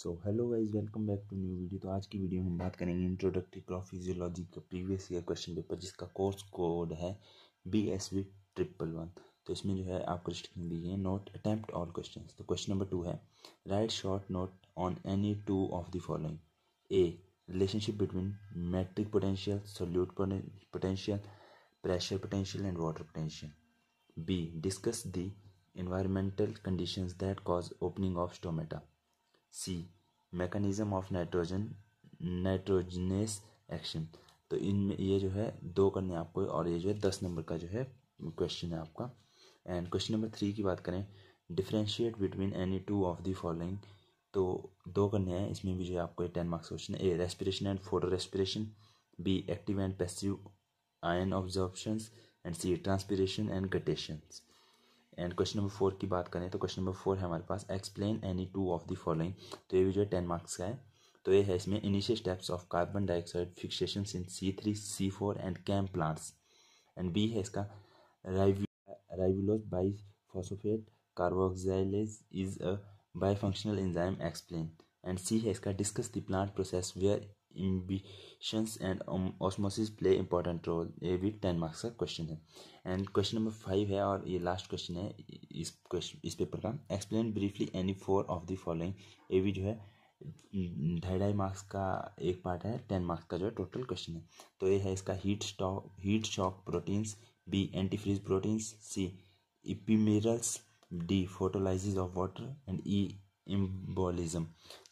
so hello guys welcome back to new video तो आज की वीडियो में हम बात करेंगे इंट्रोडक्टरी क्रॉप फिजियोलॉजी का प्रीवियस ईयर क्वेश्चन पेपर जिसका कोर्स कोड है B S V triple one तो इसमें जो है आपको रिस्ट्रिक्शन दी है नोट अटैम्प्ट ऑल क्वेश्चन तो क्वेश्चन नंबर टू है write short note on any two of the following A relationship between matric potential solute potential pressure potential and water potential B discuss the environmental conditions that cause opening of stomata C mechanism of nitrogen nitrogenase action तो इनमें ये जो है दो करने आपको और ये जो है दस नंबर का जो है क्वेश्चन है आपका एंड क्वेश्चन नंबर थ्री की बात करें differentiate between any two of the following तो दो करने हैं इसमें भी जो है आपको टेन मार्क्स क्वेश्चन है A respiration and photorespiration B active and passive ion absorptions and C transpiration and guttations and question number four की बात करें तो क्वेश्चन नंबर फोर है हमारे पास explain any two of the following तो ये भी जो है टेन मार्क्स का है तो ये है इसमें initial steps of carbon dioxide fixation in C three C four and CAM plants and B है इसका ribulose bisphosphate carboxylase is a bifunctional enzyme explain and C है इसका discuss the plant process where imbibitions and osmosis play important role ये भी ten marks का question है and question number five है और ये लास्ट क्वेश्चन है इस क्वेश्चन इस पेपर का explain briefly any four of the following ये भी जो है mm, ढाई ढाई मार्क्स का एक पार्ट है टेन मार्क्स का जो है टोटल क्वेश्चन है तो ये है इसका heat stock heat shock proteins B antifreeze proteins C ephemerals D photolysis of water and E embolism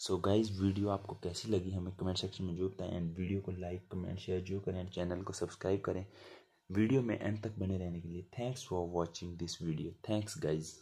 so guys video आपको कैसी लगी हमें कमेंट सेक्शन में जरूर बताएं एंड वीडियो को लाइक कमेंट शेयर जरूर करें एंड चैनल को सब्सक्राइब करें वीडियो में एंड तक बने रहने के लिए thanks for watching this video thanks guys